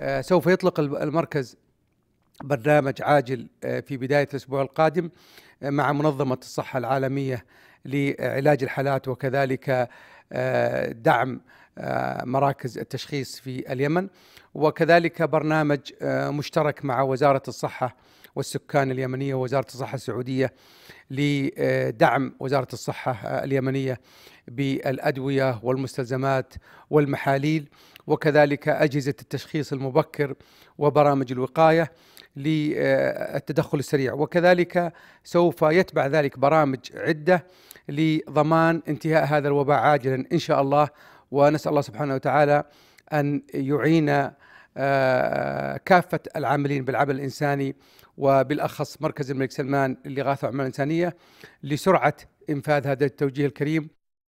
آه، سوف يطلق المركز برنامج عاجل آه، في بداية الأسبوع القادم آه، مع منظمة الصحة العالمية لعلاج الحالات وكذلك آه، دعم آه، مراكز التشخيص في اليمن وكذلك برنامج آه، مشترك مع وزاره الصحه والسكان اليمنيه ووزاره الصحه السعوديه لدعم وزاره الصحه اليمنيه بالادويه والمستلزمات والمحاليل وكذلك اجهزه التشخيص المبكر وبرامج الوقايه للتدخل السريع وكذلك سوف يتبع ذلك برامج عدة لضمان انتهاء هذا الوباء عاجلا إن شاء الله ونسأل الله سبحانه وتعالى أن يعين آه، كافة العاملين بالعمل الإنساني وبالأخص مركز الملك سلمان لإغاثة الأعمال الإنسانية لسرعة إنفاذ هذا التوجيه الكريم